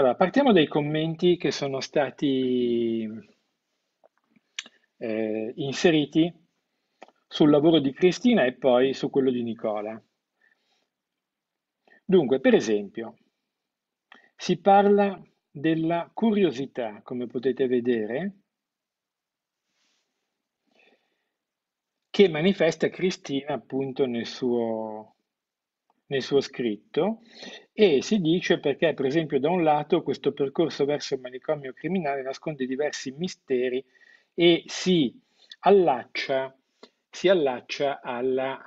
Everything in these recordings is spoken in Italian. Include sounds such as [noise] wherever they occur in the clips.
Allora, partiamo dai commenti che sono stati eh, inseriti sul lavoro di Cristina e poi su quello di Nicola. Dunque, per esempio, si parla della curiosità, come potete vedere, che manifesta Cristina appunto nel suo nel suo scritto e si dice perché, per esempio, da un lato questo percorso verso il manicomio criminale nasconde diversi misteri e si allaccia, si allaccia alla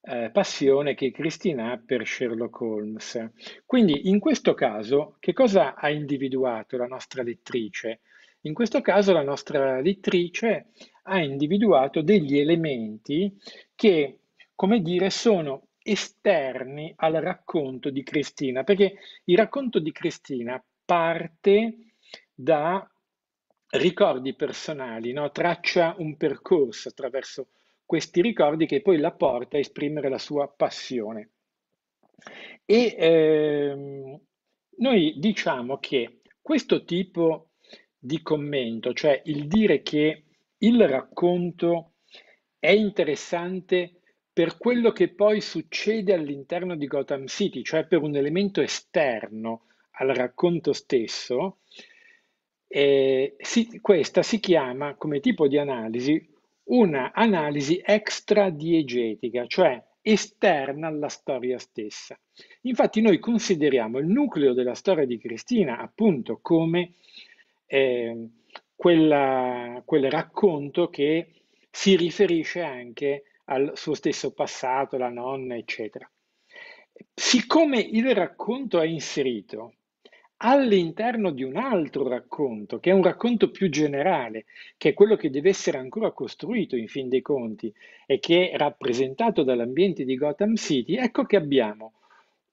eh, passione che Cristina ha per Sherlock Holmes. Quindi in questo caso che cosa ha individuato la nostra lettrice? In questo caso la nostra lettrice ha individuato degli elementi che, come dire, sono esterni al racconto di Cristina, perché il racconto di Cristina parte da ricordi personali, no? traccia un percorso attraverso questi ricordi che poi la porta a esprimere la sua passione. E ehm, noi diciamo che questo tipo di commento, cioè il dire che il racconto è interessante per quello che poi succede all'interno di Gotham City, cioè per un elemento esterno al racconto stesso, eh, si, questa si chiama come tipo di analisi una analisi extradiegetica, cioè esterna alla storia stessa. Infatti noi consideriamo il nucleo della storia di Cristina appunto come eh, quella, quel racconto che si riferisce anche a al suo stesso passato, la nonna, eccetera. Siccome il racconto è inserito all'interno di un altro racconto, che è un racconto più generale, che è quello che deve essere ancora costruito in fin dei conti e che è rappresentato dall'ambiente di Gotham City, ecco che abbiamo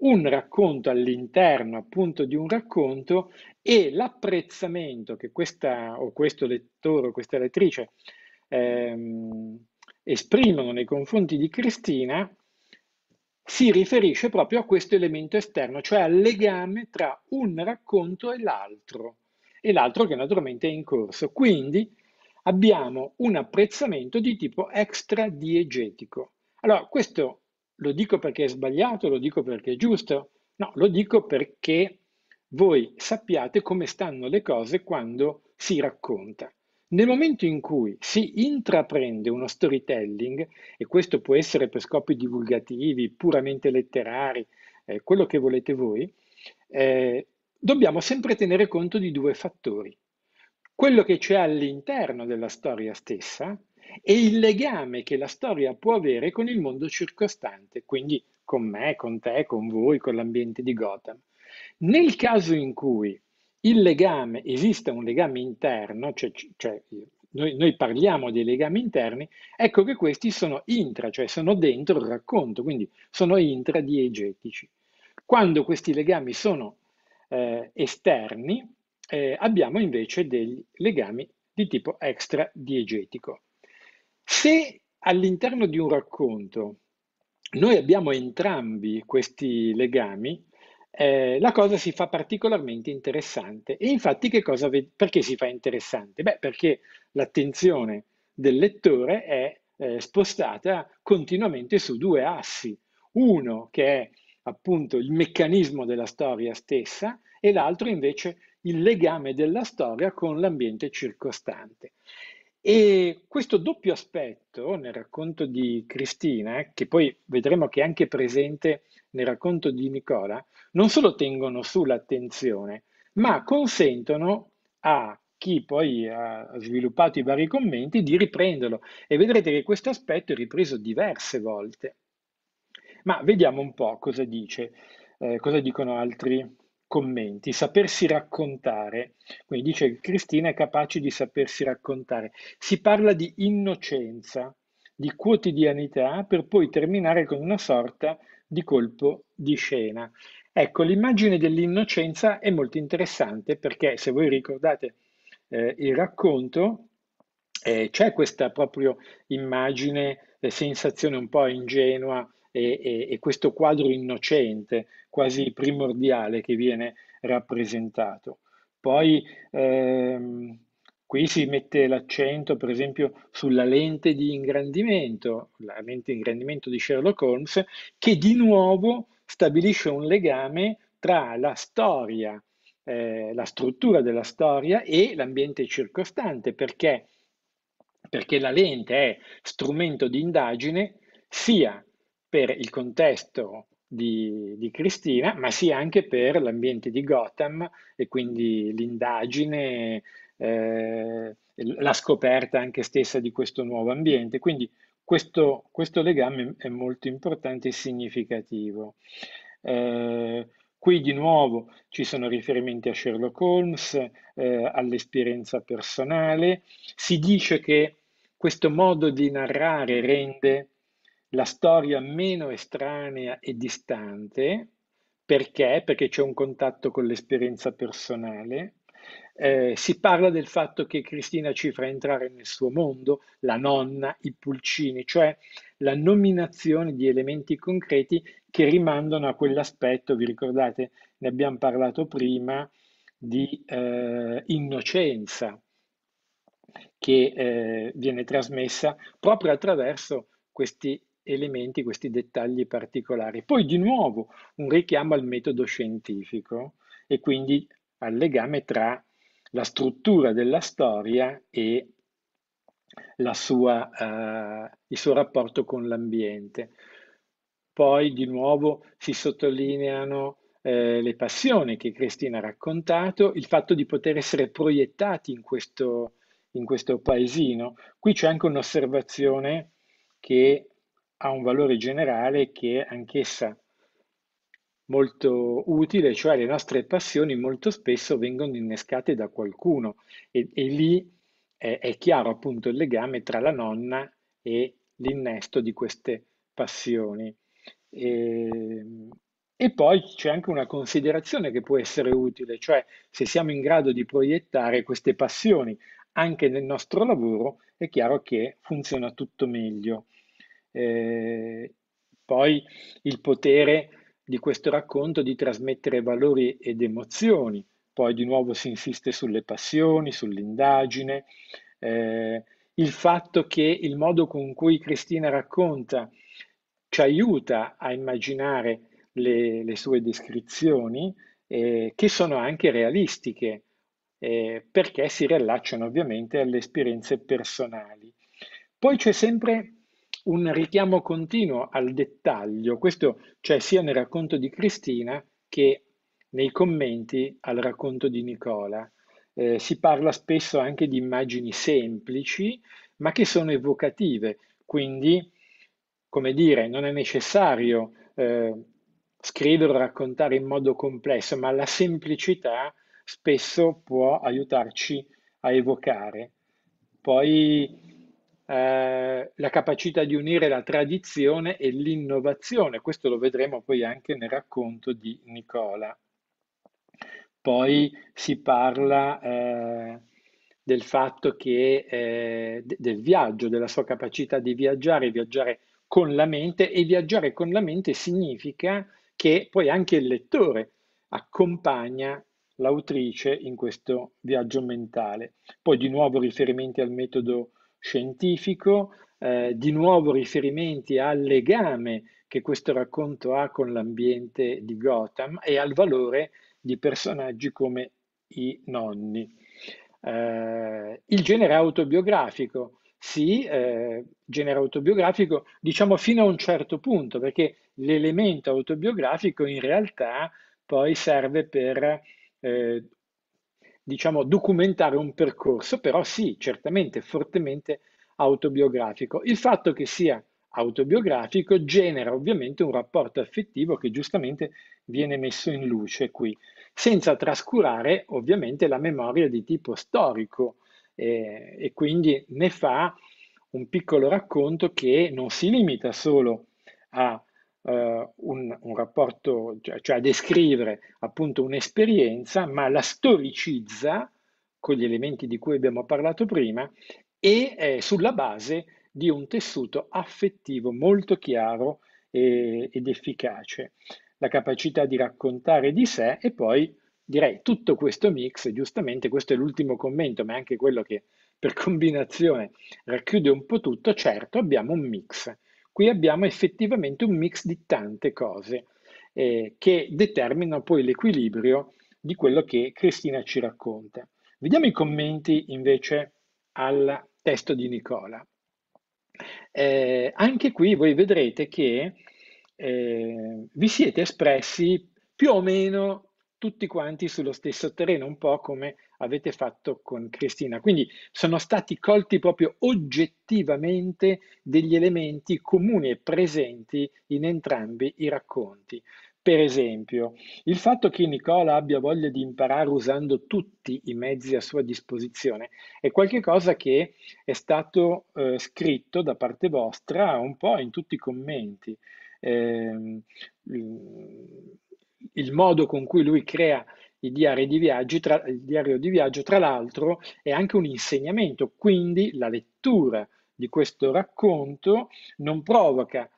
un racconto all'interno appunto di un racconto e l'apprezzamento che questa o questo lettore o questa lettrice ehm, esprimono nei confronti di Cristina si riferisce proprio a questo elemento esterno, cioè al legame tra un racconto e l'altro, e l'altro che naturalmente è in corso. Quindi abbiamo un apprezzamento di tipo extradiegetico. Allora, questo lo dico perché è sbagliato, lo dico perché è giusto, no, lo dico perché voi sappiate come stanno le cose quando si racconta. Nel momento in cui si intraprende uno storytelling, e questo può essere per scopi divulgativi, puramente letterari, eh, quello che volete voi, eh, dobbiamo sempre tenere conto di due fattori. Quello che c'è all'interno della storia stessa e il legame che la storia può avere con il mondo circostante, quindi con me, con te, con voi, con l'ambiente di Gotham. Nel caso in cui il legame, esiste un legame interno, cioè, cioè noi, noi, parliamo dei legami interni, ecco che questi sono intra, cioè sono dentro il racconto, quindi sono intra diegetici. Quando questi legami sono eh, esterni, eh, abbiamo invece dei legami di tipo extra diegetico. Se all'interno di un racconto noi abbiamo entrambi questi legami, eh, la cosa si fa particolarmente interessante. E infatti che cosa ved- perché si fa interessante? Beh, perché l'attenzione del lettore è eh, spostata continuamente su due assi. Uno che è appunto il meccanismo della storia stessa e l'altro invece il legame della storia con l'ambiente circostante. E questo doppio aspetto nel racconto di Cristina, che poi vedremo che è anche presente nel racconto di Nicola, non solo tengono su l'attenzione, ma consentono a chi poi ha sviluppato i vari commenti di riprenderlo e vedrete che questo aspetto è ripreso diverse volte. Ma vediamo un po' cosa dice, eh, cosa dicono altri commenti. Sapersi raccontare, quindi dice che Cristina è capace di sapersi raccontare. Si parla di innocenza, di quotidianità, per poi terminare con una sorta di colpo di scena. Ecco, l'immagine dell'innocenza è molto interessante perché se voi ricordate eh, il racconto, eh, c'è questa proprio immagine, eh, sensazione un po' ingenua e, e, e, questo quadro innocente, quasi primordiale che viene rappresentato. Poi ehm, qui si mette l'accento per esempio sulla lente di ingrandimento, la lente di ingrandimento di Sherlock Holmes, che di nuovo stabilisce un legame tra la storia, eh, la struttura della storia e l'ambiente circostante, perché, perché la lente è strumento di indagine sia per il contesto di, di, Cristina, ma sia anche per l'ambiente di Gotham e quindi l'indagine, eh, la scoperta anche stessa di questo nuovo ambiente. Quindi questo, questo legame è molto importante e significativo. Eh, Qui di nuovo ci sono riferimenti a Sherlock Holmes, eh, all'esperienza personale. Si dice che questo modo di narrare rende la storia meno estranea e distante. Perché? Perché c'è un contatto con l'esperienza personale. Eh, si parla del fatto che Cristina ci fa entrare nel suo mondo, la nonna, i pulcini, cioè la nominazione di elementi concreti che rimandano a quell'aspetto, vi ricordate, ne abbiamo parlato prima, di eh, innocenza che eh, viene trasmessa proprio attraverso questi elementi, questi dettagli particolari. Poi di nuovo un richiamo al metodo scientifico e quindi al legame tra la struttura della storia e sua, eh, il suo rapporto con l'ambiente. Poi di nuovo si sottolineano eh, le passioni che Cristina ha raccontato, il fatto di poter essere proiettati in questo, in questo paesino. Qui c'è anche un'osservazione che ha un valore generale che anch'essa molto utile, cioè le nostre passioni molto spesso vengono innescate da qualcuno e, e lì è, è chiaro appunto il legame tra la nonna e l'innesto di queste passioni. E, ehm, e poi c'è anche una considerazione che può essere utile, cioè se siamo in grado di proiettare queste passioni anche nel nostro lavoro, è chiaro che funziona tutto meglio. Eh, poi il potere di questo racconto di trasmettere valori ed emozioni. Poi di nuovo si insiste sulle passioni, sull'indagine, eh, il fatto che il modo con cui Cristina racconta ci aiuta a immaginare le, le sue descrizioni, eh, che sono anche realistiche, eh, perché si riallacciano ovviamente alle esperienze personali. Poi c'è sempre un richiamo continuo al dettaglio, questo cioè sia nel racconto di Cristina che nei commenti al racconto di Nicola. Eh, si parla spesso anche di immagini semplici, ma che sono evocative, quindi, come dire, non è necessario eh, scrivere o raccontare in modo complesso, ma la semplicità spesso può aiutarci a evocare. Poi eh, la capacità di unire la tradizione e l'innovazione. Questo lo vedremo poi anche nel racconto di Nicola. Poi si parla eh, del fatto che, eh, del viaggio, della sua capacità di viaggiare, viaggiare con la mente e viaggiare con la mente significa che poi anche il lettore accompagna l'autrice in questo viaggio mentale. Poi di nuovo riferimenti al metodo scientifico, eh, di nuovo riferimenti al legame che questo racconto ha con l'ambiente di Gotham e al valore di personaggi come i nonni. Eh, il genere autobiografico, sì, eh, genere autobiografico, diciamo fino a un certo punto, perché l'elemento autobiografico in realtà poi serve per eh, diciamo, documentare un percorso, però sì, certamente fortemente autobiografico. Il fatto che sia autobiografico genera ovviamente un rapporto affettivo che giustamente viene messo in luce qui, senza trascurare ovviamente la memoria di tipo storico eh, e quindi ne fa un piccolo racconto che non si limita solo a Uh, un, un, rapporto, cioè, cioè, a descrivere appunto un'esperienza, ma la storicizza con gli elementi di cui abbiamo parlato prima e eh, sulla base di un tessuto affettivo molto chiaro e, ed efficace, la capacità di raccontare di sé e poi direi tutto questo mix, giustamente questo è l'ultimo commento, ma è anche quello che per [laughs] combinazione racchiude un po' tutto, certo abbiamo un mix Qui abbiamo effettivamente un mix di tante cose eh, che determinano poi l'equilibrio di quello che Cristina ci racconta. Vediamo i commenti invece al testo di Nicola. Eh, anche qui voi vedrete che eh, vi siete espressi più o meno tutti quanti sullo stesso terreno, un po' come avete fatto con Cristina. Quindi sono stati colti proprio oggettivamente degli elementi comuni e presenti in entrambi i racconti. Per esempio, il fatto che Nicola abbia voglia di imparare usando tutti i mezzi a sua disposizione è qualcosa che è stato eh, scritto da parte vostra un po' in tutti i commenti. Eh, il modo con cui lui crea i diari di viaggio, tra, diario di viaggio, tra l'altro, è anche un insegnamento, quindi la lettura di questo racconto non provoca,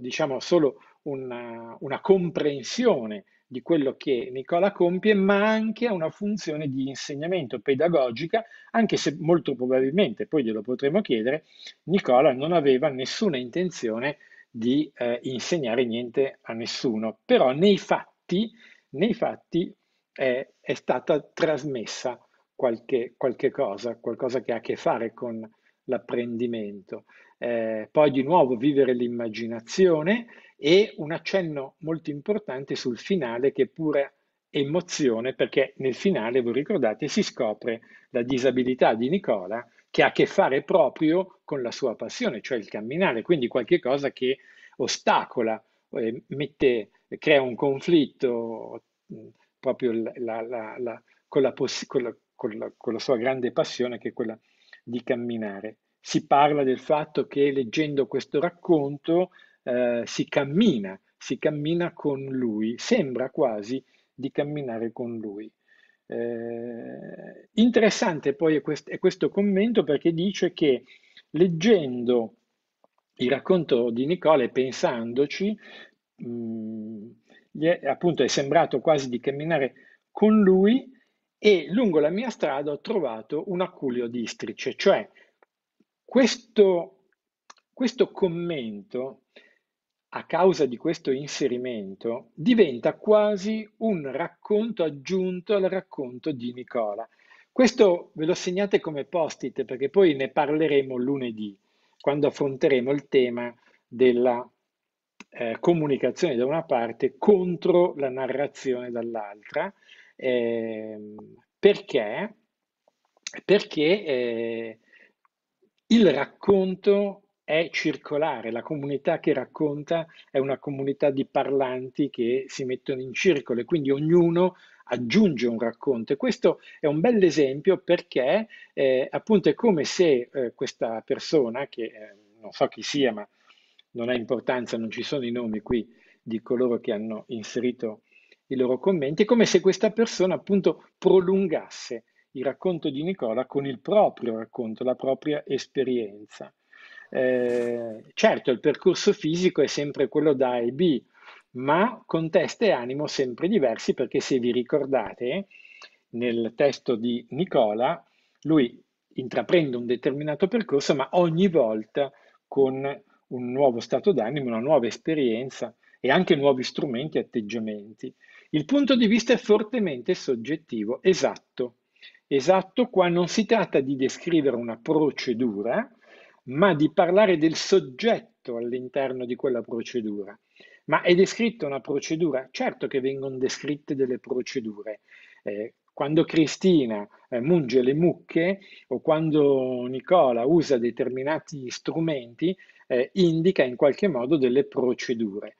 diciamo, solo una, una comprensione di quello che Nicola compie, ma anche una funzione di insegnamento pedagogica, anche se molto probabilmente, poi glielo potremo chiedere, Nicola non aveva nessuna intenzione di eh, insegnare niente a nessuno, però nei fatti fatti, nei fatti è, è stata trasmessa qualche, qualche, cosa, qualcosa che ha a che fare con l'apprendimento. Eh, poi di nuovo vivere l'immaginazione e un accenno molto importante sul finale che pure emozione perché nel finale, voi ricordate, si scopre la disabilità di Nicola che ha a che fare proprio con la sua passione, cioè il camminare, quindi qualche cosa che ostacola, eh, mette crea un conflitto mm, proprio la, la, la, con, la con, con, con la sua grande passione che è quella di camminare. Si parla del fatto che leggendo questo racconto eh, si cammina, si cammina con lui, sembra quasi di camminare con lui. Eh, interessante poi è, quest è, questo commento perché dice che leggendo il racconto di Nicola e pensandoci, mh, mm, è, appunto è sembrato quasi di camminare con lui e lungo la mia strada ho trovato un acculio di istrice, cioè questo, questo commento a causa di questo inserimento diventa quasi un racconto aggiunto al racconto di Nicola. Questo ve lo segnate come post-it perché poi ne parleremo lunedì quando affronteremo il tema della eh, comunicazione da una parte contro la narrazione dall'altra, eh, perché, perché eh, il racconto è circolare, la comunità che racconta è una comunità di parlanti che si mettono in circolo e quindi ognuno aggiunge un racconto. E questo è un bel esempio perché eh, appunto è come se eh, questa persona, che eh, non so chi sia, ma non ha importanza, non ci sono i nomi qui di coloro che hanno inserito i loro commenti, è come se questa persona appunto prolungasse il racconto di Nicola con il proprio racconto, la propria esperienza. Eh, certo, il percorso fisico è sempre quello da A e B, ma con testa e animo sempre diversi perché se vi ricordate, nel testo di Nicola, lui intraprende un determinato percorso, ma ogni volta con un nuovo stato d'animo, una nuova esperienza e anche nuovi strumenti e atteggiamenti. Il punto di vista è fortemente soggettivo, esatto. Esatto, qua non si tratta di descrivere una procedura, ma di parlare del soggetto all'interno di quella procedura. Ma è descritta una procedura? Certo che vengono descritte delle procedure. Eh, quando Cristina eh, munge le mucche o quando Nicola usa determinati strumenti, eh, indica in qualche modo delle procedure.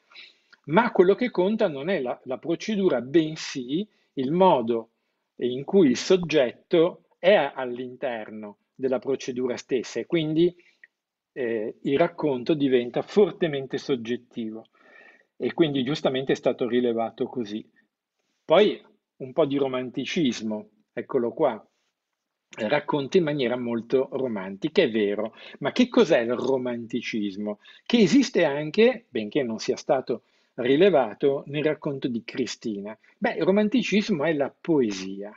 Ma quello che conta non è la, la procedura, bensì il modo in cui il soggetto è all'interno della procedura stessa e quindi eh, il racconto diventa fortemente soggettivo e quindi giustamente è stato rilevato così. Poi un po' di romanticismo, eccolo qua, racconta in maniera molto romantica, è vero, ma che cos'è il romanticismo? Che esiste anche, benché non sia stato rilevato, nel racconto di Cristina. Beh, il romanticismo è la poesia,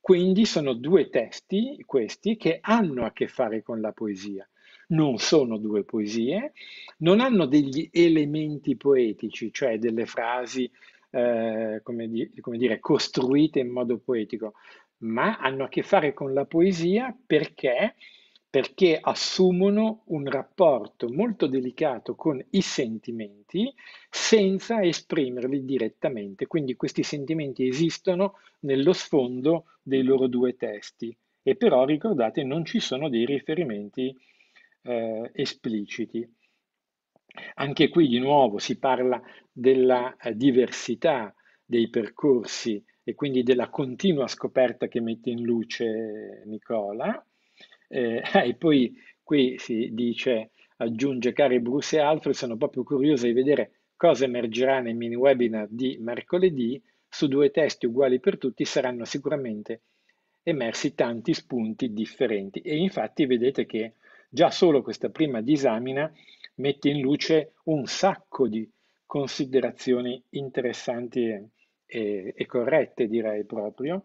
quindi sono due testi, questi, che hanno a che fare con la poesia. Non sono due poesie, non hanno degli elementi poetici, cioè delle frasi eh, come, di, come, dire, costruite in modo poetico, ma hanno a che fare con la poesia perché? perché assumono un rapporto molto delicato con i sentimenti senza esprimerli direttamente. Quindi questi sentimenti esistono nello sfondo dei loro due testi e però ricordate non ci sono dei riferimenti eh, espliciti. Anche qui di nuovo si parla della eh, diversità dei percorsi e quindi della continua scoperta che mette in luce Nicola. Eh, [laughs] e poi qui si dice, aggiunge cari Bruce e altri, sono proprio curioso di vedere cosa emergerà nel mini webinar di mercoledì su due testi uguali per tutti saranno sicuramente emersi tanti spunti differenti e infatti vedete che già solo questa prima disamina mette in luce un sacco di considerazioni interessanti e, e corrette, direi proprio.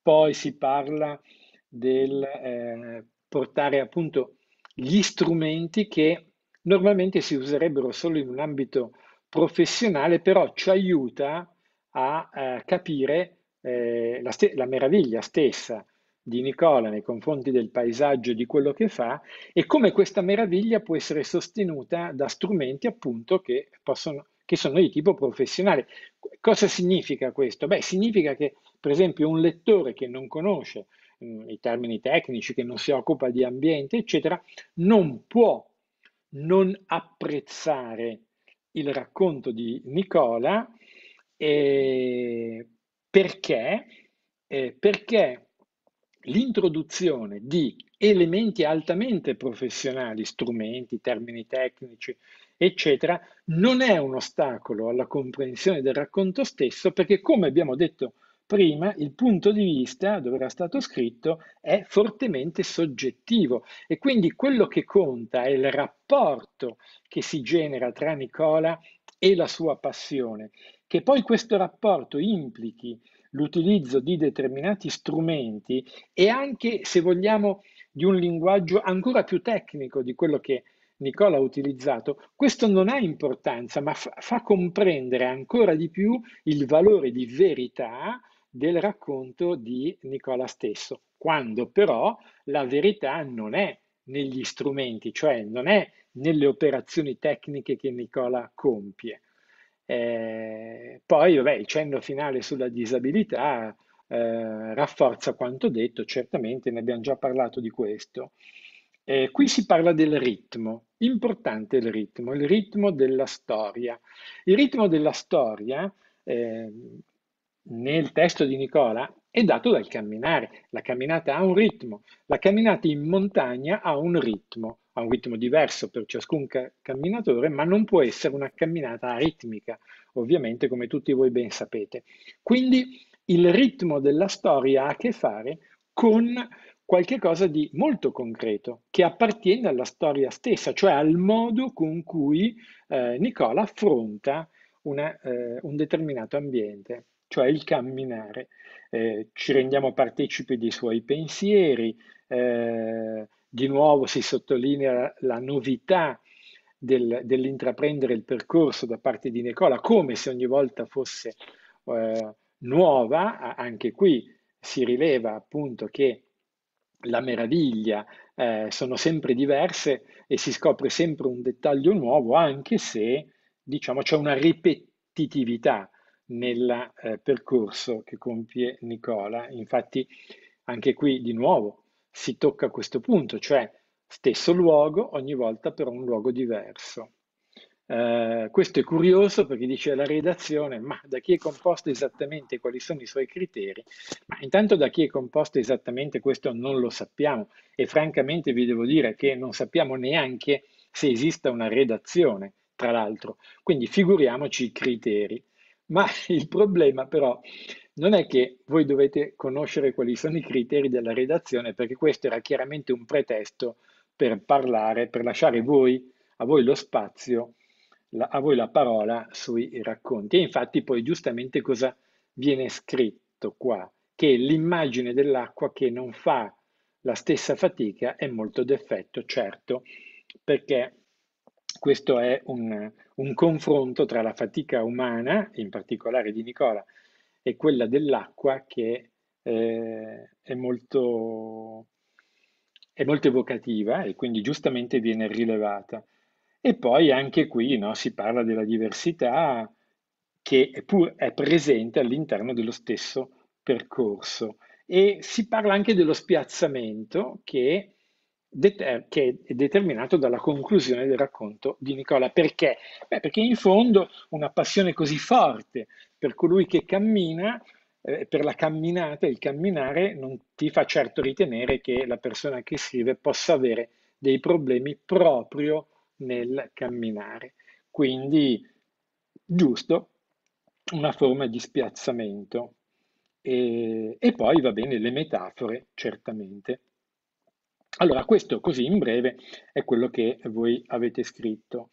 Poi si parla del eh, portare appunto gli strumenti che normalmente si userebbero solo in un ambito professionale, però ci aiuta a, a eh, capire eh, la, la meraviglia stessa di Nicola nei confronti del paesaggio, di quello che fa e come questa meraviglia può essere sostenuta da strumenti appunto che possono che sono di tipo professionale. Cosa significa questo? Beh, significa che, per esempio, un lettore che non conosce mh, mm, i termini tecnici, che non si occupa di ambiente, eccetera, non può non apprezzare il racconto di Nicola eh, perché, eh, perché l'introduzione di elementi altamente professionali, strumenti, termini tecnici, eccetera, non è un ostacolo alla comprensione del racconto stesso perché, come abbiamo detto prima, il punto di vista, dove era stato scritto, è fortemente soggettivo e quindi quello che conta è il rapporto che si genera tra Nicola e la sua passione, che poi questo rapporto implichi l'utilizzo di determinati strumenti e anche, se vogliamo, di un linguaggio ancora più tecnico di quello che Nicola ha utilizzato, questo non ha importanza, ma fa, fa comprendere ancora di più il valore di verità del racconto di Nicola stesso, quando però la verità non è negli strumenti, cioè non è nelle operazioni tecniche che Nicola compie. Eh, poi, vabbè, il cenno finale sulla disabilità eh, rafforza quanto detto, certamente ne abbiamo già parlato di questo. Eh, qui si parla del ritmo, importante il ritmo, il ritmo della storia. Il ritmo della storia eh, nel testo di Nicola è dato dal camminare. La camminata ha un ritmo, la camminata in montagna ha un ritmo, ha un ritmo diverso per ciascun ca- camminatore, ma non può essere una camminata ritmica, ovviamente come tutti voi ben sapete. Quindi il ritmo della storia ha a che fare con qualche cosa di molto concreto che appartiene alla storia stessa, cioè al modo con cui eh, Nicola affronta una, eh, un determinato ambiente, cioè il camminare. Eh, ci rendiamo partecipi dei suoi pensieri, eh, di nuovo si sottolinea la novità del, dell'intraprendere il percorso da parte di Nicola, come se ogni volta fosse eh, nuova, anche qui si rileva appunto che la meraviglia, eh, sono sempre diverse e si scopre sempre un dettaglio nuovo, anche se diciamo, c'è una ripetitività nel eh, percorso che compie Nicola. Infatti anche qui di nuovo si tocca questo punto, cioè stesso luogo ogni volta però un luogo diverso. Eh, questo è curioso perché dice la redazione, ma da chi è composto esattamente, quali sono i suoi criteri? Ma intanto da chi è composto esattamente questo non lo sappiamo e francamente vi devo dire che non sappiamo neanche se esista una redazione, tra l'altro, quindi figuriamoci i criteri. Ma [laughs] il problema però non è che voi dovete conoscere quali sono i criteri della redazione perché questo era chiaramente un pretesto per parlare, per lasciare voi, a voi lo spazio la, a voi la parola sui racconti. E infatti poi giustamente cosa viene scritto qua? Che l'immagine dell'acqua che non fa la stessa fatica è molto d'effetto, certo, perché questo è un, un confronto tra la fatica umana, in particolare di Nicola, e quella dell'acqua che eh, è molto è molto evocativa e quindi giustamente viene rilevata. E poi anche qui no, si parla della diversità che è, pur, è presente all'interno dello stesso percorso e si parla anche dello spiazzamento che, deter- che è determinato dalla conclusione del racconto di Nicola. Perché? Beh, perché in fondo una passione così forte per colui che cammina eh, per la camminata, il camminare non ti fa certo ritenere che la persona che scrive possa avere dei problemi proprio nel camminare. Quindi, giusto, una forma di spiazzamento. E, e poi va bene le metafore, certamente. Allora, questo così in breve è quello che voi avete scritto.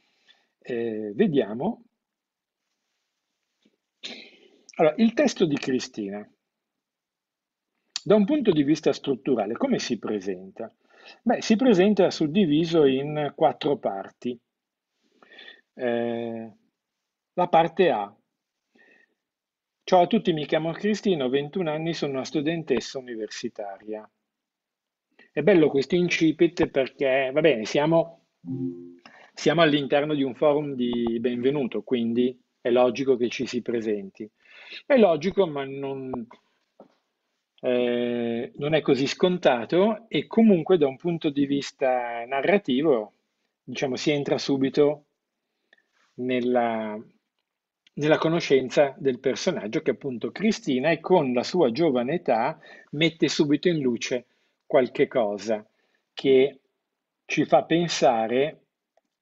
Eh, vediamo. Allora, il testo di Cristina. Da un punto di vista strutturale, come si presenta? Beh, si presenta suddiviso in quattro parti. Eh, la parte A. Ciao a tutti, mi chiamo Cristina, ho 21 anni, sono una studentessa universitaria. È bello questo incipit perché, va bene, siamo, siamo all'interno di un forum di benvenuto, quindi è logico che ci si presenti. È logico, ma non, eh, non è così scontato e comunque da un punto di vista narrativo, diciamo, si entra subito nella, nella conoscenza del personaggio che appunto Cristina e con la sua giovane età mette subito in luce qualche cosa che ci fa pensare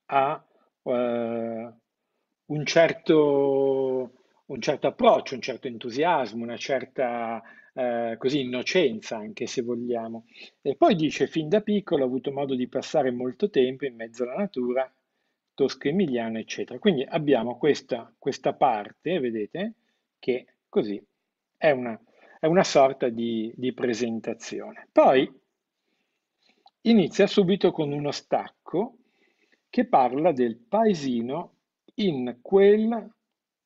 a uh, un, certo, un certo approccio, un certo entusiasmo, una certa eh, così innocenza anche se vogliamo. E poi dice, fin da piccolo ho avuto modo di passare molto tempo in mezzo alla natura, Tosca Emiliano, eccetera. Quindi abbiamo questa, questa parte, vedete, che così è una, è una sorta di, di presentazione. Poi inizia subito con uno stacco che parla del paesino in quel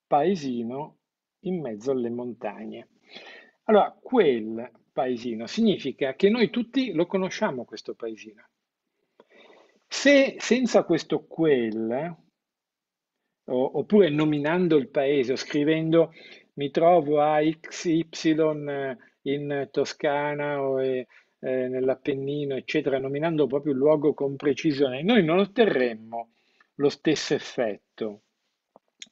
paesino in mezzo alle montagne. Allora, quel paesino significa che noi tutti lo conosciamo questo paesino. Se senza questo quel, o, oppure nominando il paese o scrivendo mi trovo a XY in Toscana o eh, nell'Appennino, eccetera, nominando proprio il luogo con precisione, noi non otterremmo lo stesso effetto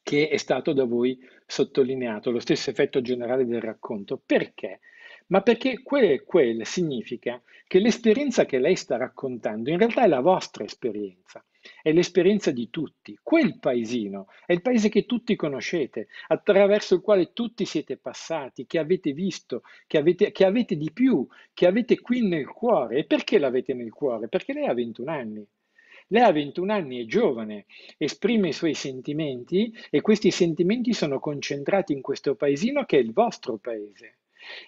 che è stato da voi sottolineato, lo stesso effetto generale del racconto. Perché? Ma perché quel quel significa che l'esperienza che lei sta raccontando in realtà è la vostra esperienza, è l'esperienza di tutti. Quel paesino è il paese che tutti conoscete, attraverso il quale tutti siete passati, che avete visto, che avete, che avete di più, che avete qui nel cuore. E perché l'avete nel cuore? Perché lei ha 21 anni. Lei ha 21 anni, è giovane, esprime i suoi sentimenti e questi sentimenti sono concentrati in questo paesino che è il vostro paese.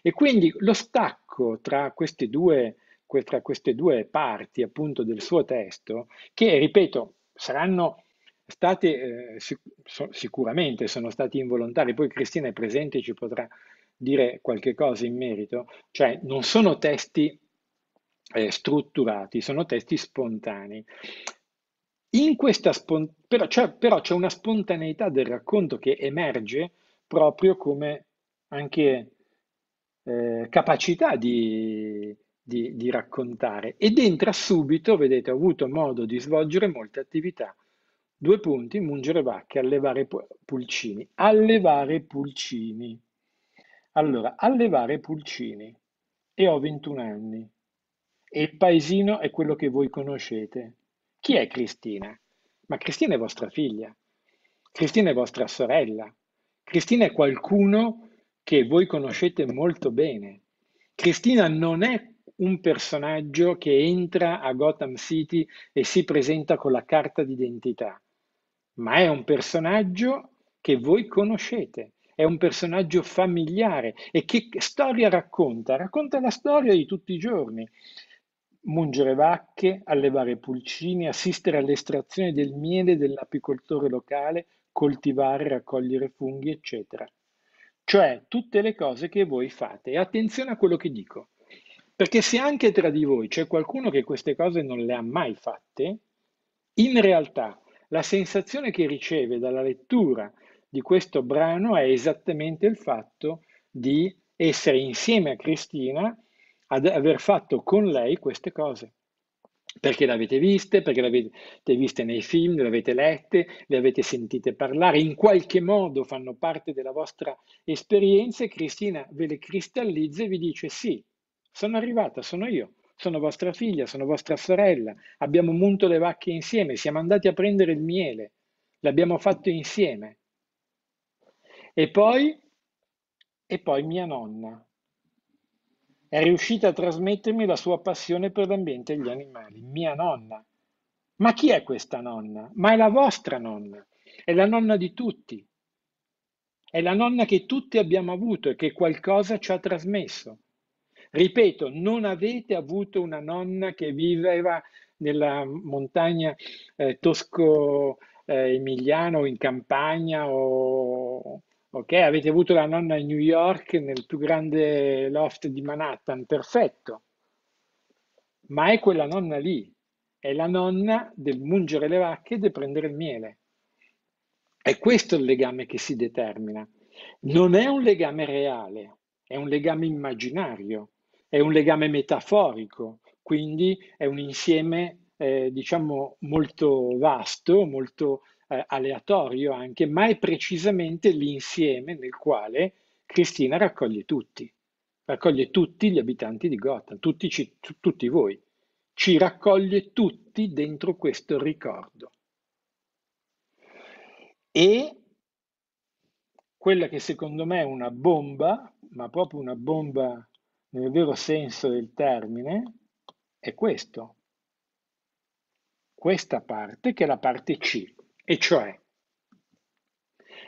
E quindi lo stacco tra queste due, tra queste due parti appunto del suo testo, che ripeto, saranno state eh, sic- so- sicuramente sono stati involontari, poi Cristina è presente e ci potrà dire qualche cosa in merito, cioè non sono testi eh, strutturati, sono testi spontanei. In questa spon- però, c'è, cioè, però c'è una spontaneità del racconto che emerge proprio come anche eh, capacità di, di, di, raccontare ed entra subito, vedete, ho avuto modo di svolgere molte attività. Due punti, mungere vacche, allevare pulcini. Allevare pulcini. Allora, allevare pulcini e ho 21 anni e il paesino è quello che voi conoscete. Chi è Cristina? Ma Cristina è vostra figlia, Cristina è vostra sorella, Cristina è qualcuno che voi conoscete molto bene. Cristina non è un personaggio che entra a Gotham City e si presenta con la carta d'identità, ma è un personaggio che voi conoscete, è un personaggio familiare e che storia racconta? Racconta la storia di tutti i giorni, Mungere vacche, allevare pulcini, assistere all'estrazione del miele dell'apicoltore locale, coltivare, raccogliere funghi, eccetera. Cioè tutte le cose che voi fate. E attenzione a quello che dico, perché se anche tra di voi c'è qualcuno che queste cose non le ha mai fatte, in realtà la sensazione che riceve dalla lettura di questo brano è esattamente il fatto di essere insieme a Cristina ad aver fatto con lei queste cose. Perché le avete viste, perché le avete viste nei film, le avete lette, le avete sentite parlare, in qualche modo fanno parte della vostra esperienza e Cristina ve le cristallizza e vi dice sì, sono arrivata, sono io, sono vostra figlia, sono vostra sorella, abbiamo munto le vacche insieme, siamo andati a prendere il miele, l'abbiamo fatto insieme. E poi, e poi mia nonna, è riuscita a trasmettermi la sua passione per l'ambiente e gli animali, mia nonna. Ma chi è questa nonna? Ma è la vostra nonna, è la nonna di tutti. È la nonna che tutti abbiamo avuto e che qualcosa ci ha trasmesso. Ripeto, non avete avuto una nonna che viveva nella montagna eh, tosco-emiliana eh, o in campagna o Ok, avete avuto la nonna a New York nel più grande loft di Manhattan, perfetto. Ma è quella nonna lì, è la nonna del mungere le vacche e del prendere il miele. È questo il legame che si determina. Non è un legame reale, è un legame immaginario, è un legame metaforico, quindi è un insieme, eh, diciamo, molto vasto, molto eh, aleatorio anche, ma è precisamente l'insieme nel quale Cristina raccoglie tutti, raccoglie tutti gli abitanti di Gotham, tutti, ci, tutti voi, ci raccoglie tutti dentro questo ricordo. E quella che secondo me è una bomba, ma proprio una bomba nel vero senso del termine, è questo. Questa parte che è la parte C e cioè,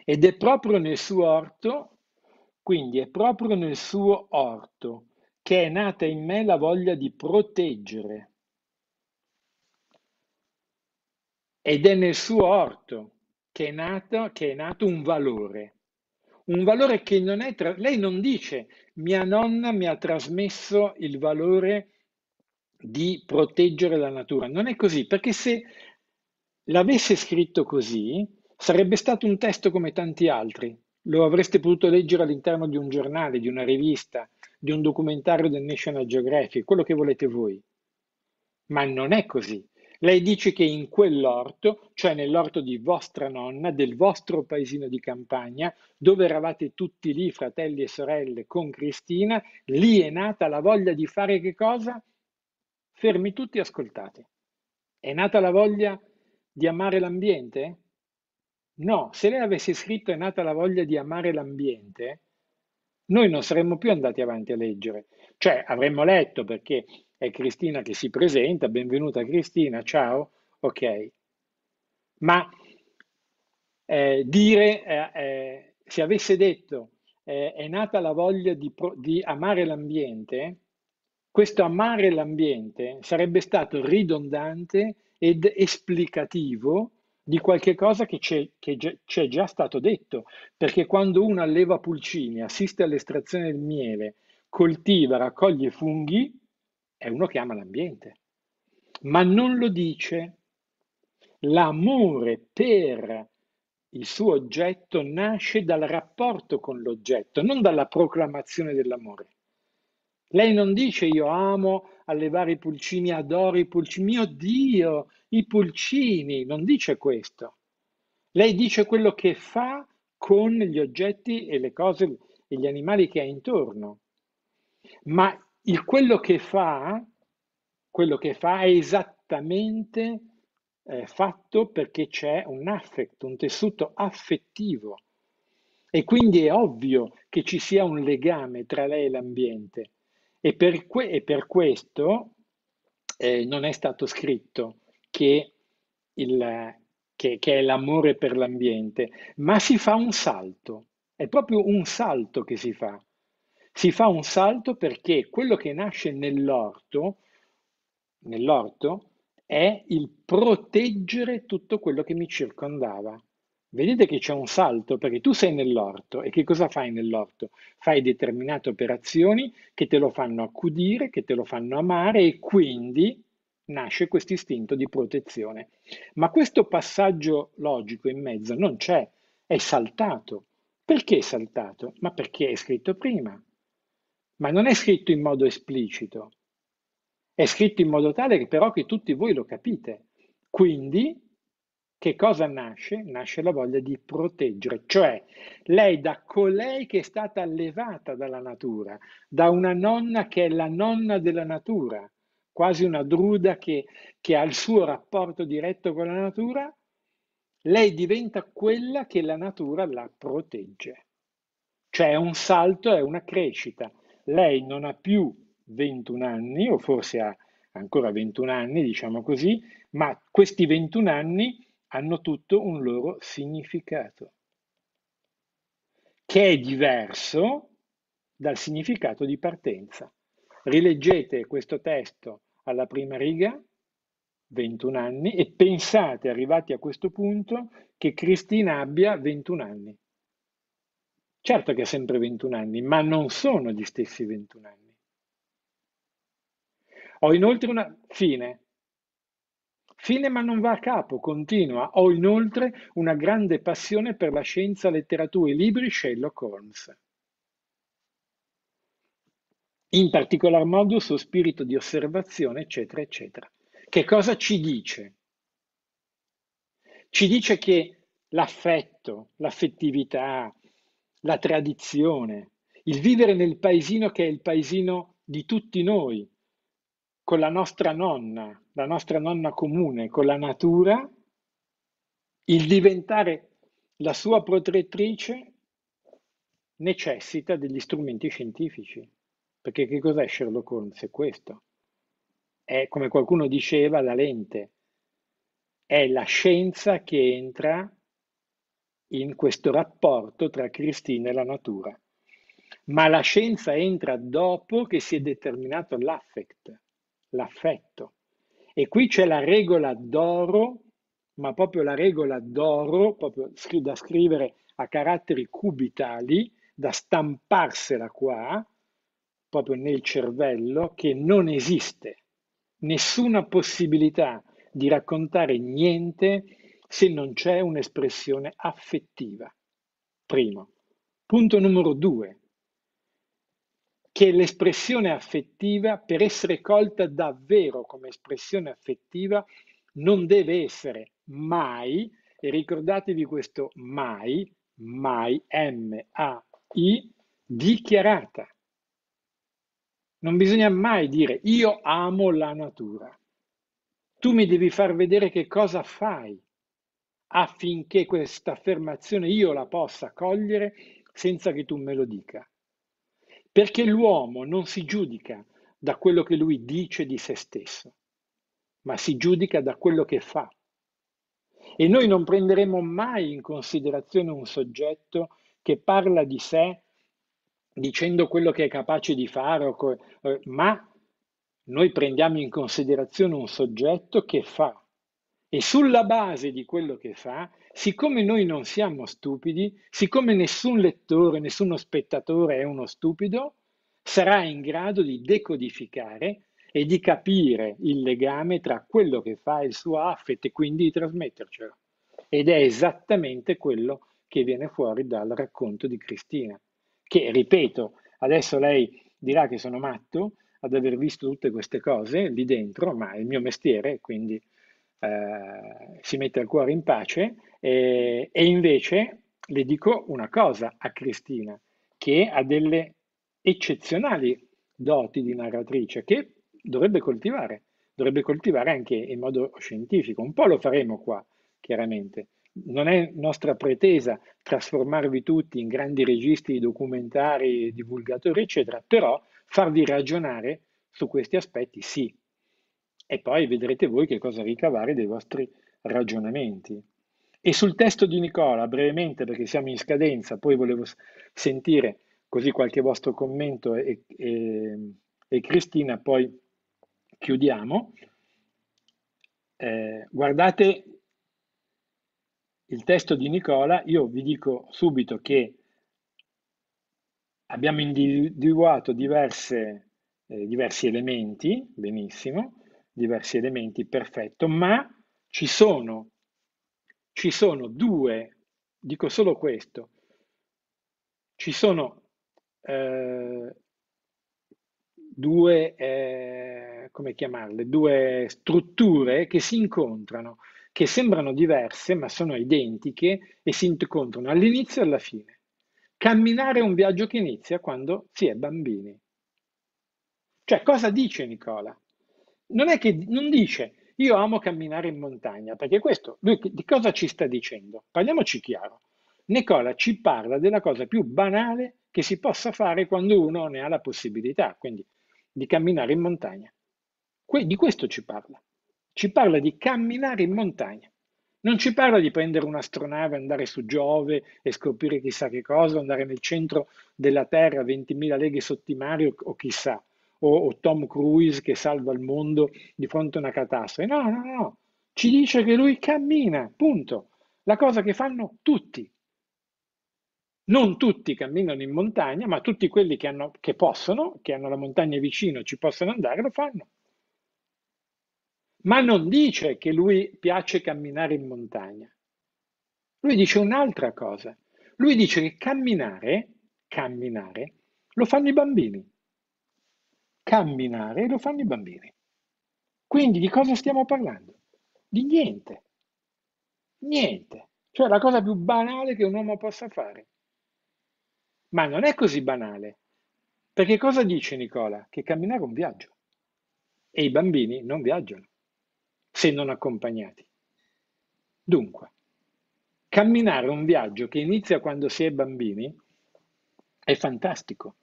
ed è proprio nel suo orto, quindi è proprio nel suo orto che è nata in me la voglia di proteggere. Ed è nel suo orto che è nato, che è nato un valore un valore che non è tra... lei non dice mia nonna mi ha trasmesso il valore di proteggere la natura non è così perché se L'avesse scritto così, sarebbe stato un testo come tanti altri. Lo avreste potuto leggere all'interno di un giornale, di una rivista, di un documentario del National Geographic, quello che volete voi. Ma non è così. Lei dice che in quell'orto, cioè nell'orto di vostra nonna, del vostro paesino di campagna, dove eravate tutti lì, fratelli e sorelle, con Cristina, lì è nata la voglia di fare che cosa? Fermi tutti e ascoltate. È nata la voglia di amare l'ambiente? No, se lei avesse scritto è nata la voglia di amare l'ambiente, noi non saremmo più andati avanti a leggere. Cioè avremmo letto perché è Cristina che si presenta, benvenuta Cristina, ciao, ok. Ma eh, dire, eh, eh, se avesse detto eh, è nata la voglia di, pro, di amare l'ambiente, questo amare l'ambiente sarebbe stato ridondante ed esplicativo di qualche cosa che c'è, che c'è già stato detto, perché quando uno alleva pulcini, assiste all'estrazione del miele, coltiva, raccoglie funghi, è uno che ama l'ambiente, ma non lo dice. L'amore per il suo oggetto nasce dal rapporto con l'oggetto, non dalla proclamazione dell'amore. Lei non dice io amo allevare i pulcini, adoro i pulcini, mio Dio, i pulcini, non dice questo. Lei dice quello che fa con gli oggetti e le cose e gli animali che ha intorno. Ma il, quello che fa, quello che fa è esattamente eh, fatto perché c'è un affect, un tessuto affettivo. E quindi è ovvio che ci sia un legame tra lei e l'ambiente. E per, que- e per questo eh, non è stato scritto che, il, che, che è l'amore per l'ambiente, ma si fa un salto, è proprio un salto che si fa. Si fa un salto perché quello che nasce nell'orto, nell'orto è il proteggere tutto quello che mi circondava. Vedete che c'è un salto perché tu sei nell'orto e che cosa fai nell'orto? Fai determinate operazioni che te lo fanno accudire, che te lo fanno amare e quindi nasce questo istinto di protezione. Ma questo passaggio logico in mezzo non c'è, è saltato. Perché è saltato? Ma perché è scritto prima. Ma non è scritto in modo esplicito. È scritto in modo tale che però che tutti voi lo capite. Quindi che cosa nasce? Nasce la voglia di proteggere, cioè lei da colei che è stata allevata dalla natura, da una nonna che è la nonna della natura, quasi una druda che, che ha il suo rapporto diretto con la natura, lei diventa quella che la natura la protegge. Cioè è un salto, è una crescita. Lei non ha più 21 anni, o forse ha ancora 21 anni, diciamo così, ma questi 21 anni hanno tutto un loro significato, che è diverso dal significato di partenza. Rileggete questo testo alla prima riga, 21 anni, e pensate, arrivati a questo punto, che Cristina abbia 21 anni. Certo che ha sempre 21 anni, ma non sono gli stessi 21 anni. Ho inoltre una fine, Fineman non va a capo, continua, ho inoltre una grande passione per la scienza, letteratura e libri Sherlock Holmes. In particolar modo suo spirito di osservazione, eccetera, eccetera. Che cosa ci dice? Ci dice che l'affetto, l'affettività, la tradizione, il vivere nel paesino che è il paesino di tutti noi, con la nostra nonna, la nostra nonna comune, con la natura, il diventare la sua protettrice necessita degli strumenti scientifici. Perché che cos'è Sherlock Holmes? È questo. È, come qualcuno diceva, la lente. È la scienza che entra in questo rapporto tra Cristina e la natura. Ma la scienza entra dopo che si è determinato l'affect l'affetto. E qui c'è la regola d'oro, ma proprio la regola d'oro, proprio da scrivere a caratteri cubitali, da stamparsela qua, proprio nel cervello, che non esiste nessuna possibilità di raccontare niente se non c'è un'espressione affettiva. Primo. Punto numero due che l'espressione affettiva, per essere colta davvero come espressione affettiva, non deve essere mai, e ricordatevi questo mai, mai, M-A-I, dichiarata. Non bisogna mai dire io amo la natura. Tu mi devi far vedere che cosa fai affinché questa affermazione io la possa cogliere senza che tu me lo dica perché l'uomo non si giudica da quello che lui dice di se stesso, ma si giudica da quello che fa. E noi non prenderemo mai in considerazione un soggetto che parla di sé dicendo quello che è capace di fare, eh, ma noi prendiamo in considerazione un soggetto che fa e sulla base di quello che fa, siccome noi non siamo stupidi, siccome nessun lettore, nessuno spettatore è uno stupido, sarà in grado di decodificare e di capire il legame tra quello che fa e il suo affetto e quindi di trasmettercelo. Ed è esattamente quello che viene fuori dal racconto di Cristina, che, ripeto, adesso lei dirà che sono matto ad aver visto tutte queste cose lì dentro, ma è il mio mestiere, quindi... Eh, si mette il cuore in pace e, e invece le dico una cosa a Cristina, che ha delle eccezionali doti di narratrice che dovrebbe coltivare, dovrebbe coltivare anche in modo scientifico, un po' lo faremo qua, chiaramente. Non è nostra pretesa trasformarvi tutti in grandi registi, documentari, divulgatori, eccetera, però farvi ragionare su questi aspetti sì, e poi vedrete voi che cosa ricavare dei vostri ragionamenti. E sul testo di Nicola, brevemente perché siamo in scadenza, poi volevo sentire così qualche vostro commento e, e, e Cristina, poi chiudiamo. Eh, guardate il testo di Nicola, io vi dico subito che abbiamo individuato diverse, eh, diversi elementi, benissimo, diversi elementi, perfetto, ma ci sono, ci sono due, dico solo questo, ci sono eh, due, eh, come chiamarle, due strutture che si incontrano, che sembrano diverse ma sono identiche e si incontrano all'inizio e alla fine. Camminare è un viaggio che inizia quando si è bambini. Cioè, cosa dice Nicola? Non è che non dice io amo camminare in montagna, perché questo, lui di cosa ci sta dicendo? Parliamoci chiaro. Nicola ci parla della cosa più banale che si possa fare quando uno ne ha la possibilità, quindi di camminare in montagna. Que- di questo ci parla. Ci parla di camminare in montagna. Non ci parla di prendere un'astronave, andare su Giove e scoprire chissà che cosa, andare nel centro della Terra, 20.000 leghe sottimario o chissà o, o Tom Cruise che salva il mondo di fronte a una catastrofe. No, no, no, ci dice che lui cammina, punto. La cosa che fanno tutti. Non tutti camminano in montagna, ma tutti quelli che, hanno, che possono, che hanno la montagna vicino, ci possono andare, lo fanno. Ma non dice che lui piace camminare in montagna. Lui dice un'altra cosa. Lui dice che camminare, camminare, lo fanno i bambini camminare e lo fanno i bambini. Quindi di cosa stiamo parlando? Di niente. Niente. Cioè la cosa più banale che un uomo possa fare. Ma non è così banale. Perché cosa dice Nicola? Che camminare è un viaggio. E i bambini non viaggiano se non accompagnati. Dunque, camminare un viaggio che inizia quando si è bambini è fantastico.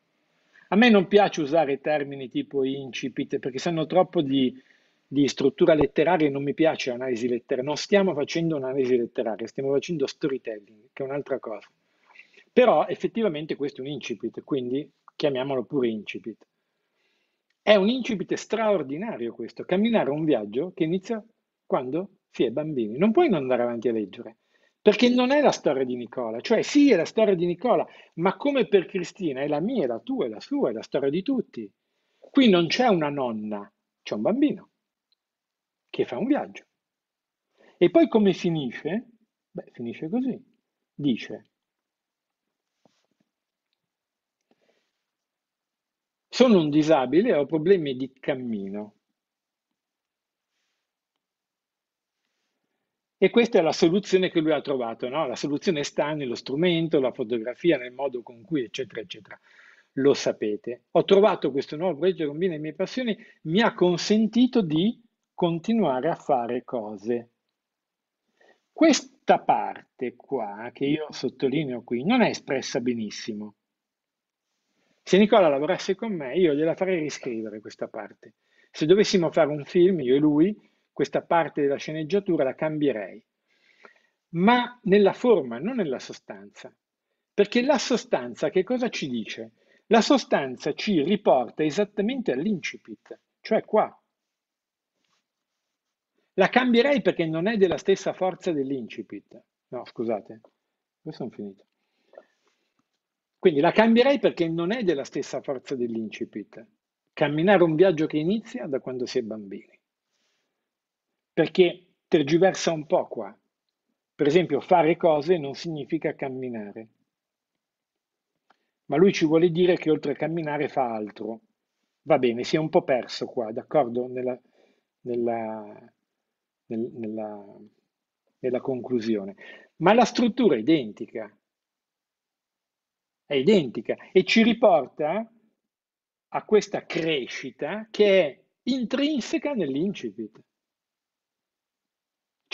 A me non piace usare termini tipo incipit perché sanno troppo di, di struttura letteraria e non mi piace analisi letteraria. Non stiamo facendo un'analisi letteraria, stiamo facendo storytelling, che è un'altra cosa. Però effettivamente questo è un incipit, quindi chiamiamolo pure incipit. È un incipit straordinario questo, camminare un viaggio che inizia quando si è bambini. Non puoi non andare avanti a leggere. Perché non è la storia di Nicola, cioè sì è la storia di Nicola, ma come per Cristina è la mia, è la tua, è la sua, è la storia di tutti. Qui non c'è una nonna, c'è un bambino che fa un viaggio. E poi come finisce? Beh, finisce così. Dice, sono un disabile e ho problemi di cammino. E questa è la soluzione che lui ha trovato, no? la soluzione sta nello strumento, la fotografia, nel modo con cui, eccetera, eccetera. Lo sapete. Ho trovato questo nuovo progetto che combina le mie passioni, mi ha consentito di continuare a fare cose. Questa parte qua, che io sottolineo qui, non è espressa benissimo. Se Nicola lavorasse con me, io gliela farei riscrivere questa parte. Se dovessimo fare un film, io e lui, questa parte della sceneggiatura la cambierei, ma nella forma, non nella sostanza. Perché la sostanza che cosa ci dice? La sostanza ci riporta esattamente all'incipit, cioè qua. La cambierei perché non è della stessa forza dell'incipit. No, scusate, questo è finito. Quindi la cambierei perché non è della stessa forza dell'incipit. Camminare un viaggio che inizia da quando si è bambini perché tergiversa un po' qua. Per esempio, fare cose non significa camminare. Ma lui ci vuole dire che oltre a camminare fa altro. Va bene, si è un po' perso qua, d'accordo? Nella, nella, nella, nella conclusione. Ma la struttura è identica. È identica e ci riporta a questa crescita che è intrinseca nell'incipit.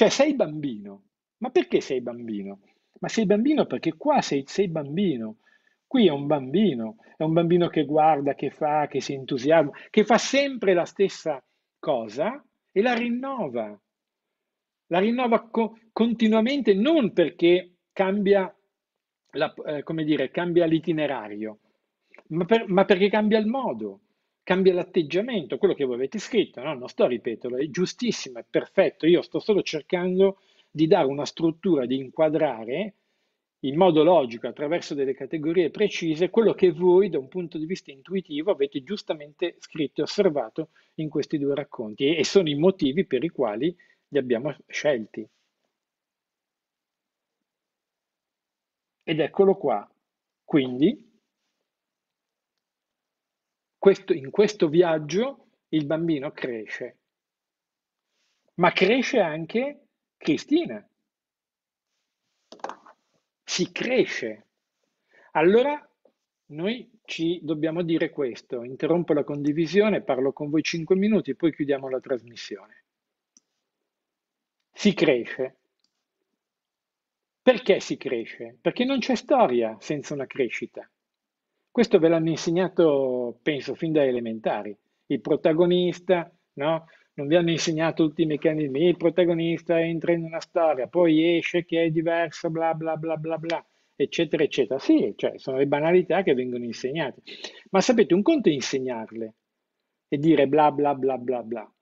Cioè sei bambino. Ma perché sei bambino? Ma sei bambino perché qua sei, sei bambino. Qui è un bambino, è un bambino che guarda, che fa, che si entusiasma, che fa sempre la stessa cosa e la rinnova. La rinnova co- continuamente non perché cambia, la, eh, dire, cambia l'itinerario, ma, per, ma perché cambia il modo cambia l'atteggiamento, quello che voi avete scritto, no? non sto a ripeterlo, è giustissimo, è perfetto, io sto solo cercando di dare una struttura, di inquadrare in modo logico, attraverso delle categorie precise, quello che voi da un punto di vista intuitivo avete giustamente scritto e osservato in questi due racconti e, e sono i motivi per i quali li abbiamo scelti. Ed eccolo qua. Quindi questo, in questo viaggio il bambino cresce, ma cresce anche Cristina. Si cresce. Allora noi ci dobbiamo dire questo. Interrompo la condivisione, parlo con voi 5 minuti e poi chiudiamo la trasmissione. Si cresce. Perché si cresce? Perché non c'è storia senza una crescita. Questo ve l'hanno insegnato, penso, fin da elementari. Il protagonista, no? Non vi hanno insegnato tutti i meccanismi. Il protagonista entra in una storia, poi esce che è diverso, bla bla bla bla bla, eccetera, eccetera. Sì, cioè, sono le banalità che vengono insegnate. Ma sapete, un conto è insegnarle e dire bla bla bla bla bla.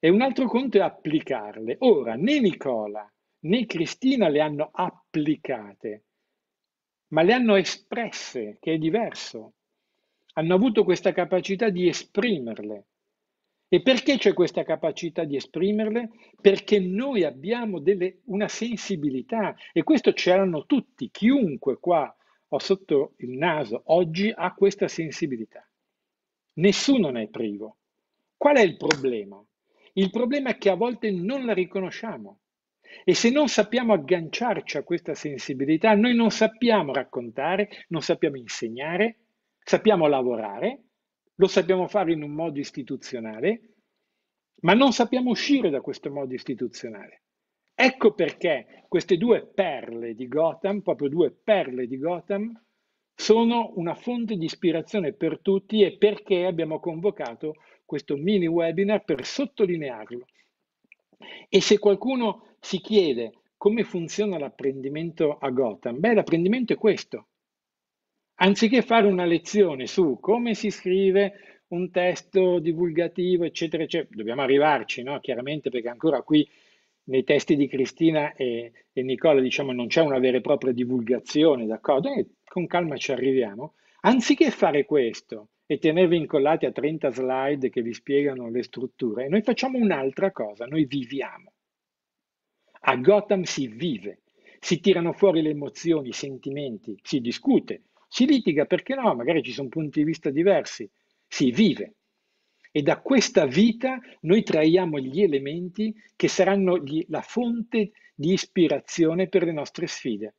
E un altro conto è applicarle. Ora, né Nicola né Cristina le hanno applicate ma le hanno espresse, che è diverso. Hanno avuto questa capacità di esprimerle. E perché c'è questa capacità di esprimerle? Perché noi abbiamo delle, una sensibilità e questo ce l'hanno tutti, chiunque qua ho sotto il naso oggi ha questa sensibilità. Nessuno ne è privo. Qual è il problema? Il problema è che a volte non la riconosciamo. E se non sappiamo agganciarci a questa sensibilità, noi non sappiamo raccontare, non sappiamo insegnare, sappiamo lavorare, lo sappiamo fare in un modo istituzionale, ma non sappiamo uscire da questo modo istituzionale. Ecco perché queste due perle di Gotham, proprio due perle di Gotham, sono una fonte di ispirazione per tutti e perché abbiamo convocato questo mini webinar per sottolinearlo. E se qualcuno si chiede come funziona l'apprendimento a Gotham, beh, l'apprendimento è questo. Anziché fare una lezione su come si scrive un testo divulgativo, eccetera, eccetera, dobbiamo arrivarci, no? Chiaramente perché ancora qui nei testi di Cristina e, e Nicola, diciamo, non c'è una vera e propria divulgazione, d'accordo? E con calma ci arriviamo. Anziché fare questo, e tenervi incollati a 30 slide che vi spiegano le strutture. E noi facciamo un'altra cosa, noi viviamo. A Gotham si vive, si tirano fuori le emozioni, i sentimenti, si discute, si litiga, perché no? Magari ci sono punti di vista diversi, si vive. E da questa vita noi traiamo gli elementi che saranno gli, la fonte di ispirazione per le nostre sfide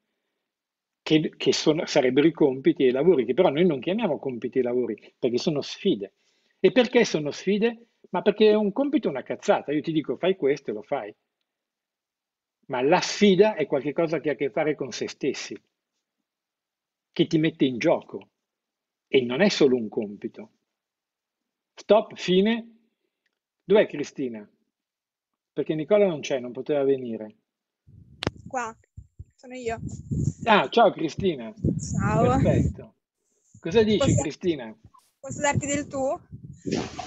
che, che sono, sarebbero i compiti e i lavori, che però noi non chiamiamo compiti e lavori, perché sono sfide. E perché sono sfide? Ma perché un compito è una cazzata, io ti dico fai questo e lo fai. Ma la sfida è qualcosa che ha a che fare con se stessi, che ti mette in gioco e non è solo un compito. Stop, fine. Dov'è Cristina? Perché Nicola non c'è, non poteva venire. Qua sono io. Ah, ciao Cristina. Ciao. Perfetto. Cosa dici posso, Cristina? Posso darti del tu?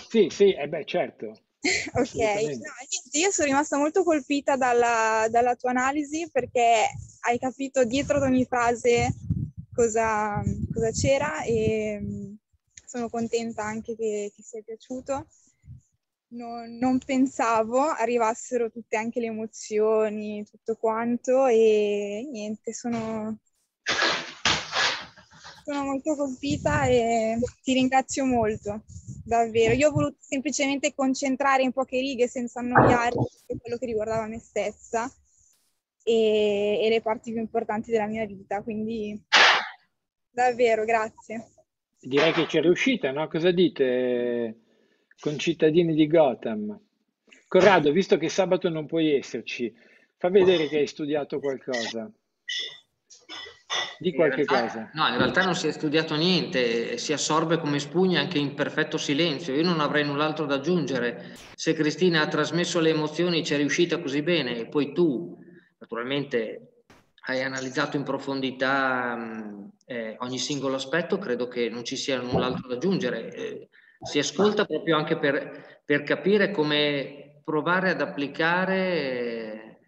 Sì, sì, eh beh, certo. [laughs] ok, no, io sono rimasta molto colpita dalla, dalla tua analisi perché hai capito dietro ad ogni frase cosa, cosa c'era e mm, sono contenta anche che ti sia piaciuto non, non pensavo arrivassero tutte anche le emozioni, tutto quanto e niente, sono, sono molto colpita e ti ringrazio molto, davvero. Io ho voluto semplicemente concentrare in poche righe senza annoiarmi su quello che riguardava me stessa e, e, le parti più importanti della mia vita, quindi davvero grazie. Direi che ci è riuscita, no? Cosa dite? con cittadini di Gotham. Corrado, visto che sabato non puoi esserci, fa vedere che hai studiato qualcosa. Di qualche realtà, cosa. No, in realtà non si è studiato niente, si assorbe come spugna anche in perfetto silenzio. Io non avrei null'altro da aggiungere. Se Cristina ha trasmesso le emozioni, ci è riuscita così bene, e poi tu, naturalmente, hai analizzato in profondità mm, eh, ogni singolo aspetto, credo che non ci sia null'altro da aggiungere. Eh, si ascolta proprio anche per, per capire come provare ad applicare eh,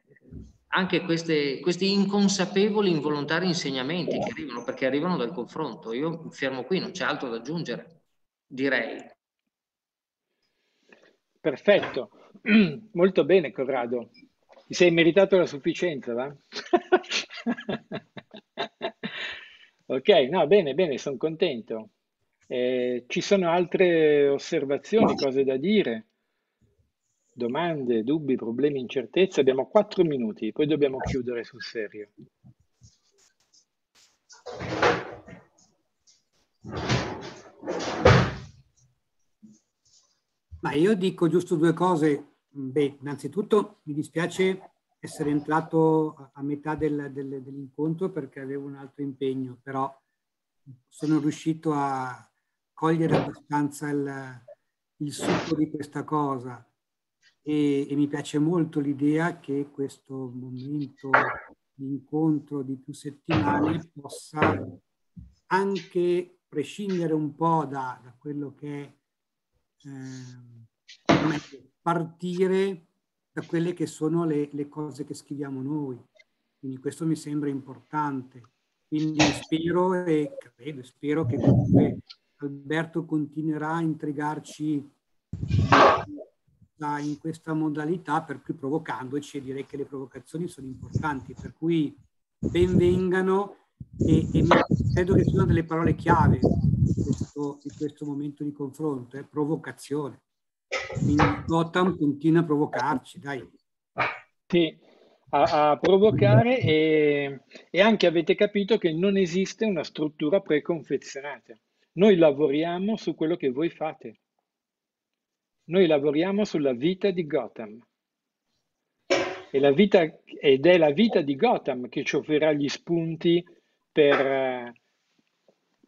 anche queste, questi inconsapevoli, involontari insegnamenti che arrivano, perché arrivano dal confronto. Io mi fermo qui, non c'è altro da aggiungere, direi. Perfetto, [clears throat] molto bene Corrado. Ti sei meritato la sufficienza, va? [laughs] ok, no, bene, bene, sono contento. Eh, ci sono altre osservazioni, cose da dire? Domande, dubbi, problemi, incertezze? Abbiamo quattro minuti, poi dobbiamo chiudere sul serio. Ma io dico giusto due cose. Beh, innanzitutto mi dispiace essere entrato a metà del, del, dell'incontro perché avevo un altro impegno, però sono riuscito a, cogliere abbastanza il, il succo di questa cosa e, e mi piace molto l'idea che questo momento di incontro di più settimane possa anche prescindere un po' da, da quello che è eh, partire da quelle che sono le, le cose che scriviamo noi. Quindi questo mi sembra importante. Quindi spero e credo, spero che comunque Alberto continuerà a intrigarci in questa modalità, per cui provocandoci, e direi che le provocazioni sono importanti, per cui benvengano e, e credo che siano delle parole chiave di questo, di questo momento di confronto, è eh, provocazione. Quindi Gotham continua a provocarci, dai. Sì, a, a, provocare e, e anche avete capito che non esiste una struttura preconfezionata noi lavoriamo su quello che voi fate. Noi lavoriamo sulla vita di Gotham. Vita, ed è la vita di Gotham che ci offrirà gli spunti per, eh,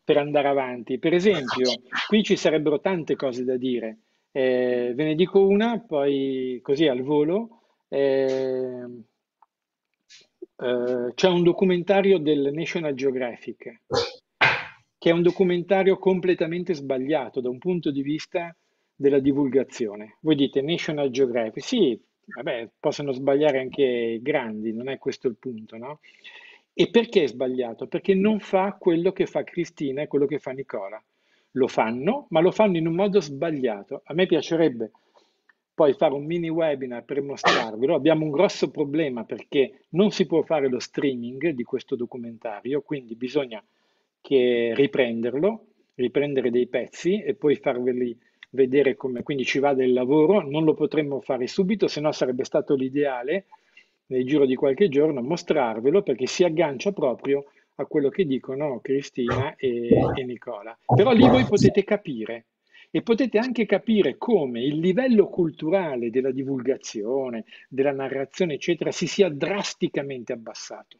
per andare avanti. Per esempio, qui ci sarebbero tante cose da dire. Eh, ve ne dico una, poi così al volo. Eh, eh, c'è un documentario del National Geographic che è un documentario completamente sbagliato da un punto di vista della divulgazione. Voi dite National Geographic, sì, vabbè, possono sbagliare anche i grandi, non è questo il punto, no? E perché è sbagliato? Perché non fa quello che fa Cristina e quello che fa Nicola. Lo fanno, ma lo fanno in un modo sbagliato. A me piacerebbe poi fare un mini webinar per mostrarvelo. Abbiamo un grosso problema perché non si può fare lo streaming di questo documentario, quindi bisogna che riprenderlo, riprendere dei pezzi e poi farveli vedere come quindi ci va del lavoro, non lo potremmo fare subito, se no sarebbe stato l'ideale nel giro di qualche giorno mostrarvelo perché si aggancia proprio a quello che dicono Cristina e, e Nicola. Però lì voi potete capire e potete anche capire come il livello culturale della divulgazione, della narrazione, eccetera, si sia drasticamente abbassato.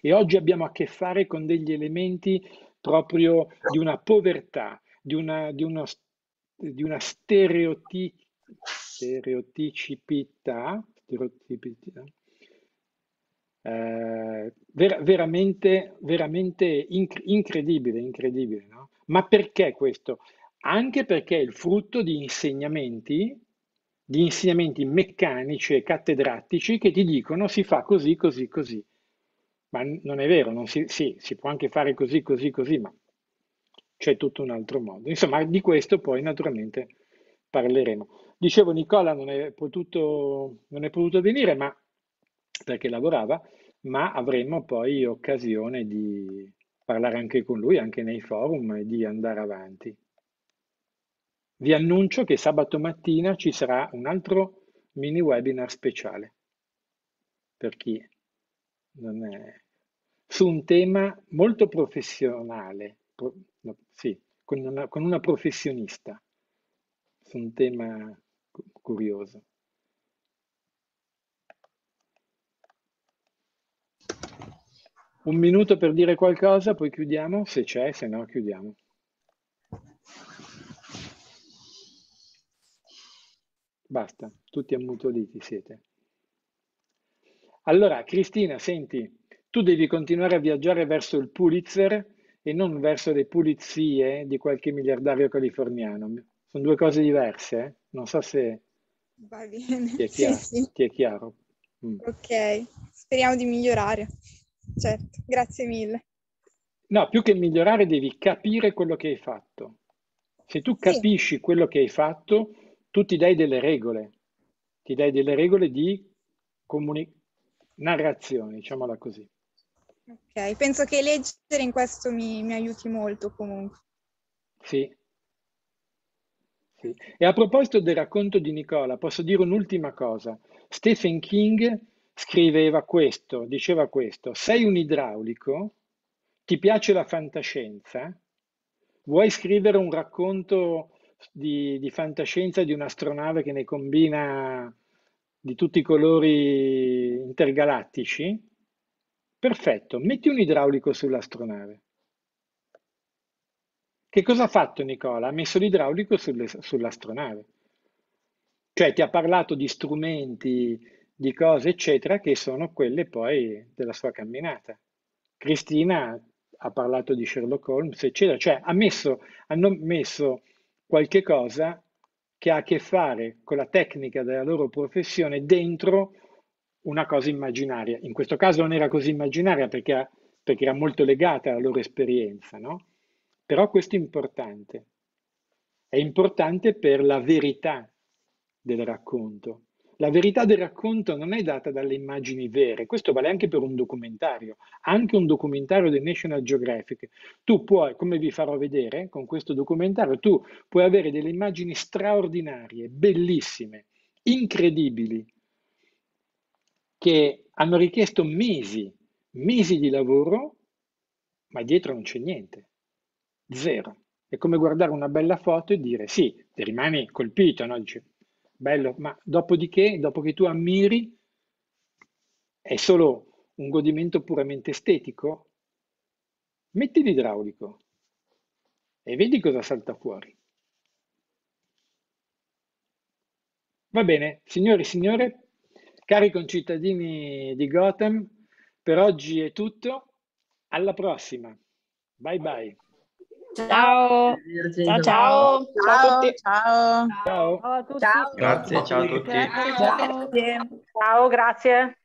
E oggi abbiamo a che fare con degli elementi proprio di una povertà, di una, di una, di una stereoti, stereotipità, stereotipità eh, ver, veramente, veramente inc- incredibile, incredibile. No? Ma perché questo? Anche perché è il frutto di insegnamenti di insegnamenti meccanici e cattedratici che ti dicono si fa così, così, così. Ma non è vero, non si, sì, si può anche fare così, così, così, ma c'è tutto un altro modo. Insomma, di questo poi naturalmente parleremo. Dicevo, Nicola non è potuto, non è potuto venire ma, perché lavorava, ma avremo poi occasione di parlare anche con lui, anche nei forum, e di andare avanti. Vi annuncio che sabato mattina ci sarà un altro mini webinar speciale per chi è, su un tema molto professionale, pro, no, sì, con una, con una professionista, su un tema curioso. Un minuto per dire qualcosa, poi chiudiamo, se c'è, se no chiudiamo. Basta, tutti ammutoliti siete. Allora, Cristina, senti, tu devi continuare a viaggiare verso il Pulitzer e non verso le pulizie di qualche miliardario californiano. Sono due cose diverse, eh? non so se Va bene, ti è chiaro. sì. Ti è chiaro. Mm. Ok, speriamo di migliorare. Certo, grazie mille. No, più che migliorare devi capire quello che hai fatto. Se tu capisci sì. quello che hai fatto, tu ti dai delle regole, ti dai delle regole di comuni- narrazione, diciamola così. Ok, penso che leggere in questo mi, mi aiuti molto comunque. Sì. sì. E a proposito del racconto di Nicola, posso dire un'ultima cosa. Stephen King scriveva questo, diceva questo, sei un idraulico, ti piace la fantascienza, vuoi scrivere un racconto di, di fantascienza di un'astronave che ne combina di tutti i colori intergalattici, perfetto, metti un idraulico sull'astronave. Che cosa ha fatto Nicola? Ha messo l'idraulico sull'astronave. Cioè ti ha parlato di strumenti, di cose, eccetera, che sono quelle poi della sua camminata. Cristina ha parlato di Sherlock Holmes, eccetera, cioè ha messo, hanno messo qualche cosa che ha a che fare con la tecnica della loro professione dentro una cosa immaginaria. In questo caso non era così immaginaria perché, perché era molto legata alla loro esperienza, no? Però questo è importante. È importante per la verità del racconto, la verità del racconto non è data dalle immagini vere, questo vale anche per un documentario, anche un documentario del National Geographic. Tu puoi, come vi farò vedere con questo documentario, tu puoi avere delle immagini straordinarie, bellissime, incredibili, che hanno richiesto mesi, mesi di lavoro, ma dietro non c'è niente, zero. È come guardare una bella foto e dire sì, ti rimani colpito, no? Dice, bello, ma dopodiché, dopo che tu ammiri, è solo un godimento puramente estetico, metti l'idraulico e vedi cosa salta fuori. Va bene, signori e signore, cari concittadini di Gotham, per oggi è tutto, alla prossima, bye bye. Ciao. Ciao, ciao. ciao, ciao, a Ciao. ciao. ciao a tutti. Ciao. Grazie, ciao a tutti. Grazie. Ciao, grazie.